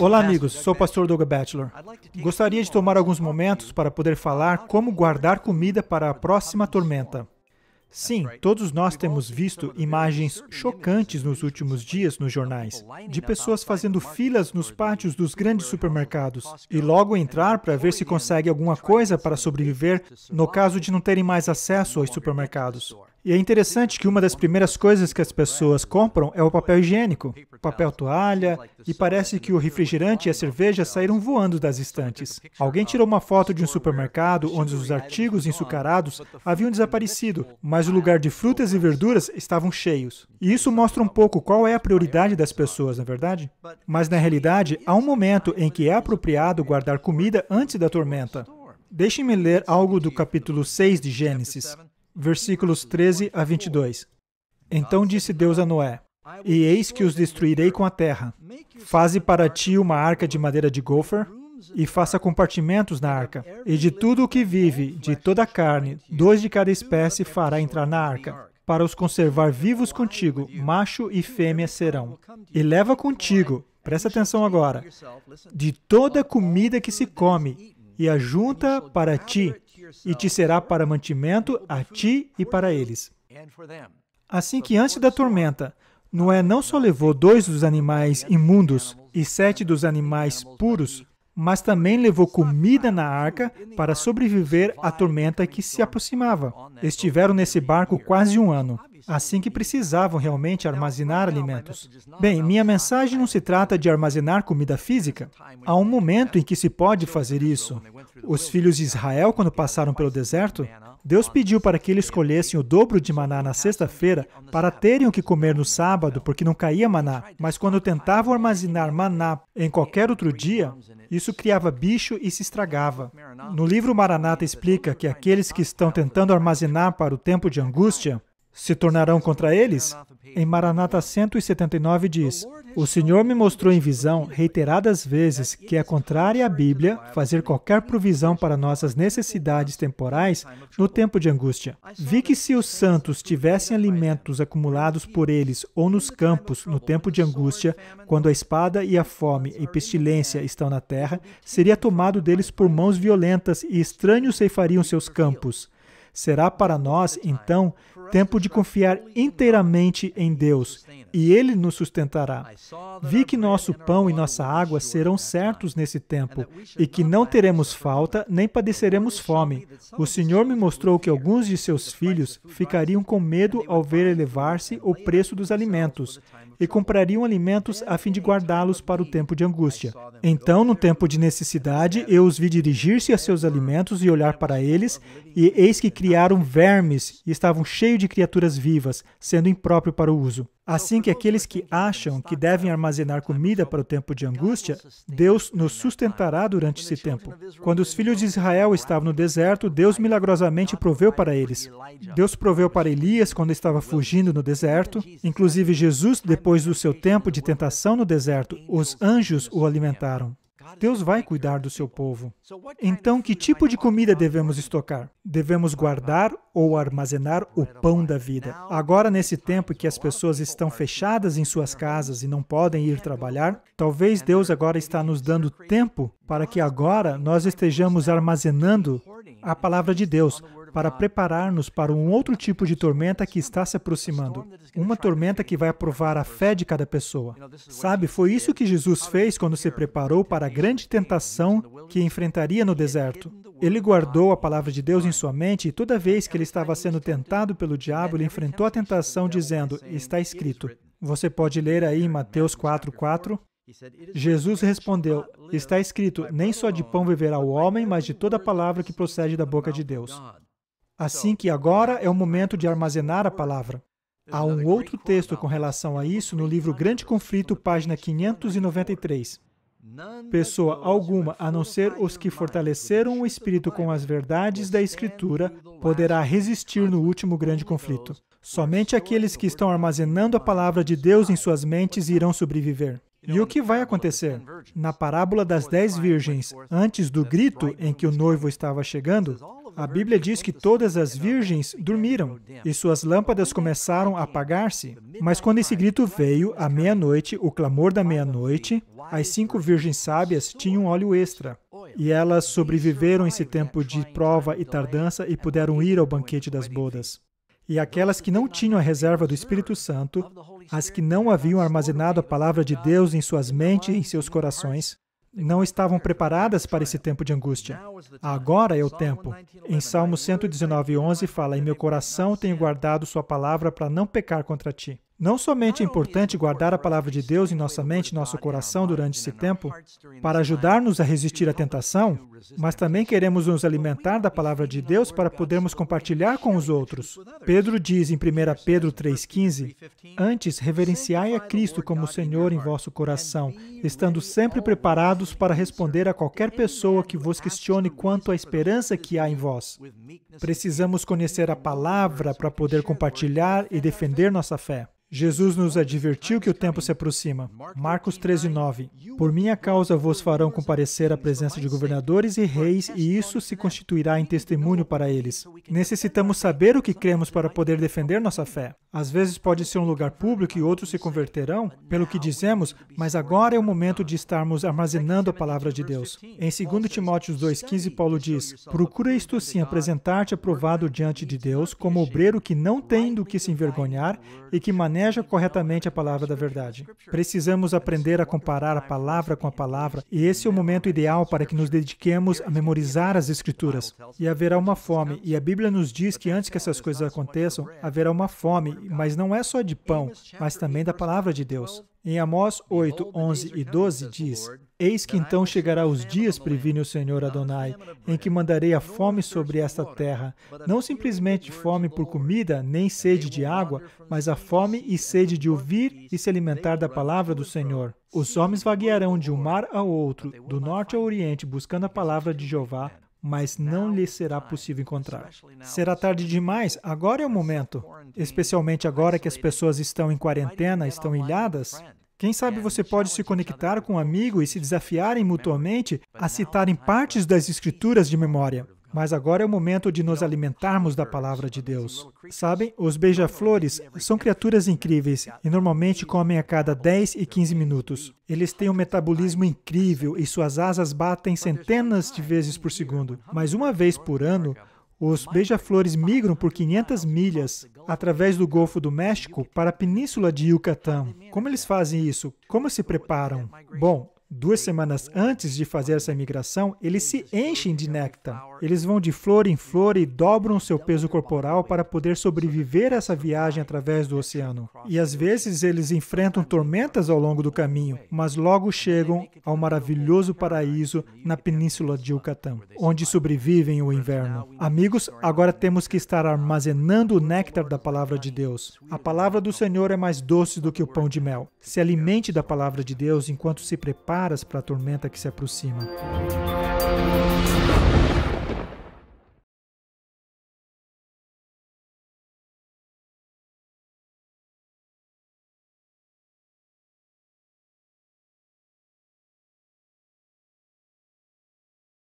Olá, amigos. Sou o pastor Doug Batchelor. Gostaria de tomar alguns momentos para poder falar como guardar comida para a próxima tormenta. Sim, todos nós temos visto imagens chocantes nos últimos dias nos jornais, de pessoas fazendo filas nos pátios dos grandes supermercados e logo entrar para ver se consegue alguma coisa para sobreviver no caso de não terem mais acesso aos supermercados. E é interessante que uma das primeiras coisas que as pessoas compram é o papel higiênico, papel toalha, e parece que o refrigerante e a cerveja saíram voando das estantes. Alguém tirou uma foto de um supermercado onde os artigos ensucarados haviam desaparecido, mas o lugar de frutas e verduras estavam cheios. E isso mostra um pouco qual é a prioridade das pessoas, na é verdade? Mas na realidade, há um momento em que é apropriado guardar comida antes da tormenta. Deixem-me ler algo do capítulo 6 de Gênesis versículos 13 a 22. Então disse Deus a Noé: E eis que os destruirei com a terra. Faze para ti uma arca de madeira de gopher, e faça compartimentos na arca. E de tudo o que vive, de toda a carne, dois de cada espécie fará entrar na arca. Para os conservar vivos contigo, macho e fêmea serão. E leva contigo, presta atenção agora, de toda a comida que se come, e ajunta para ti e te será para mantimento a ti e para eles. Assim que antes da tormenta, Noé não só levou dois dos animais imundos e sete dos animais puros, mas também levou comida na arca para sobreviver à tormenta que se aproximava. Estiveram nesse barco quase um ano, assim que precisavam realmente armazenar alimentos. Bem, minha mensagem não se trata de armazenar comida física. Há um momento em que se pode fazer isso, os filhos de Israel, quando passaram pelo deserto, Deus pediu para que eles colhessem o dobro de maná na sexta-feira para terem o que comer no sábado, porque não caía maná. Mas quando tentavam armazenar maná em qualquer outro dia, isso criava bicho e se estragava. No livro Maranata explica que aqueles que estão tentando armazenar para o tempo de angústia se tornarão contra eles? Em Maranata 179 diz: o Senhor me mostrou em visão reiteradas vezes que é contrário à Bíblia fazer qualquer provisão para nossas necessidades temporais no tempo de angústia. Vi que se os santos tivessem alimentos acumulados por eles ou nos campos no tempo de angústia, quando a espada e a fome e pestilência estão na terra, seria tomado deles por mãos violentas e estranhos ceifariam seus campos. Será para nós, então, tempo de confiar inteiramente em Deus, e Ele nos sustentará. Vi que nosso pão e nossa água serão certos nesse tempo, e que não teremos falta nem padeceremos fome. O Senhor me mostrou que alguns de seus filhos ficariam com medo ao ver elevar-se o preço dos alimentos e comprariam alimentos a fim de guardá-los para o tempo de angústia. Então, no tempo de necessidade, eu os vi dirigir-se a seus alimentos e olhar para eles, e eis que criaram vermes e estavam cheios de criaturas vivas, sendo impróprio para o uso. Assim que aqueles que acham que devem armazenar comida para o tempo de angústia, Deus nos sustentará durante esse tempo. Quando os filhos de Israel estavam no deserto, Deus milagrosamente proveu para eles. Deus proveu para Elias quando estava fugindo no deserto. Inclusive, Jesus, depois do seu tempo de tentação no deserto, os anjos o alimentaram. Deus vai cuidar do seu povo. Então, que tipo de comida devemos estocar? Devemos guardar ou armazenar o pão da vida. Agora, nesse tempo em que as pessoas estão fechadas em suas casas e não podem ir trabalhar, talvez Deus agora está nos dando tempo para que agora nós estejamos armazenando a palavra de Deus, para preparar-nos para um outro tipo de tormenta que está se aproximando, uma tormenta que vai aprovar a fé de cada pessoa. Sabe, foi isso que Jesus fez quando se preparou para a grande tentação que enfrentaria no deserto. Ele guardou a palavra de Deus em sua mente e toda vez que ele estava sendo tentado pelo diabo, ele enfrentou a tentação dizendo: Está escrito. Você pode ler aí em Mateus 4:4. Jesus respondeu: Está escrito: Nem só de pão viverá o homem, mas de toda palavra que procede da boca de Deus. Assim que agora é o momento de armazenar a palavra. Há um outro texto com relação a isso no livro Grande Conflito, página 593. Pessoa alguma, a não ser os que fortaleceram o espírito com as verdades da Escritura, poderá resistir no último grande conflito. Somente aqueles que estão armazenando a palavra de Deus em suas mentes irão sobreviver. E o que vai acontecer? Na parábola das dez virgens, antes do grito em que o noivo estava chegando, a Bíblia diz que todas as virgens dormiram e suas lâmpadas começaram a apagar-se. Mas quando esse grito veio, à meia-noite, o clamor da meia-noite, as cinco virgens sábias tinham óleo extra. E elas sobreviveram esse tempo de prova e tardança e puderam ir ao banquete das bodas. E aquelas que não tinham a reserva do Espírito Santo, as que não haviam armazenado a palavra de Deus em suas mentes e em seus corações, não estavam preparadas para esse tempo de angústia. Agora é o tempo. Em Salmo 119, 11 fala: Em meu coração tenho guardado Sua palavra para não pecar contra ti. Não somente é importante guardar a palavra de Deus em nossa mente e nosso coração durante esse tempo, para ajudar-nos a resistir à tentação, mas também queremos nos alimentar da palavra de Deus para podermos compartilhar com os outros. Pedro diz em 1 Pedro 3,15: Antes, reverenciai a Cristo como Senhor em vosso coração, estando sempre preparados para responder a qualquer pessoa que vos questione quanto à esperança que há em vós. Precisamos conhecer a palavra para poder compartilhar e defender nossa fé. Jesus nos advertiu que o tempo se aproxima. Marcos 13, 9. Por minha causa vos farão comparecer à presença de governadores e reis, e isso se constituirá em testemunho para eles. Necessitamos saber o que cremos para poder defender nossa fé. Às vezes pode ser um lugar público e outros se converterão, pelo que dizemos, mas agora é o momento de estarmos armazenando a palavra de Deus. Em 2 Timóteo 2,15, Paulo diz: Procura isto sim apresentar-te aprovado diante de Deus, como obreiro que não tem do que se envergonhar e que maneja corretamente a palavra da verdade. Precisamos aprender a comparar a palavra com a palavra, e esse é o momento ideal para que nos dediquemos a memorizar as Escrituras. E haverá uma fome, e a Bíblia nos diz que antes que essas coisas aconteçam, haverá uma fome mas não é só de pão, mas também da palavra de Deus. Em Amós 8, 11 e 12 diz: Eis que então chegará os dias, previne o Senhor Adonai, em que mandarei a fome sobre esta terra, não simplesmente fome por comida, nem sede de água, mas a fome e sede de ouvir e se alimentar da palavra do Senhor. Os homens vaguearão de um mar ao outro, do norte ao oriente, buscando a palavra de Jeová, mas não lhe será possível encontrar. Será tarde demais, agora é o momento, especialmente agora que as pessoas estão em quarentena, estão ilhadas. Quem sabe você pode se conectar com um amigo e se desafiarem mutuamente a citarem partes das escrituras de memória. Mas agora é o momento de nos alimentarmos da palavra de Deus. Sabem, os beija-flores são criaturas incríveis e normalmente comem a cada 10 e 15 minutos. Eles têm um metabolismo incrível e suas asas batem centenas de vezes por segundo. Mas uma vez por ano, os beija-flores migram por 500 milhas através do Golfo do México para a Península de Yucatán. Como eles fazem isso? Como se preparam? Bom, duas semanas antes de fazer essa migração, eles se enchem de néctar. Eles vão de flor em flor e dobram seu peso corporal para poder sobreviver a essa viagem através do oceano. E às vezes eles enfrentam tormentas ao longo do caminho, mas logo chegam ao maravilhoso paraíso na península de Yucatán, onde sobrevivem o inverno. Amigos, agora temos que estar armazenando o néctar da palavra de Deus. A palavra do Senhor é mais doce do que o pão de mel. Se alimente da palavra de Deus enquanto se preparas para a tormenta que se aproxima.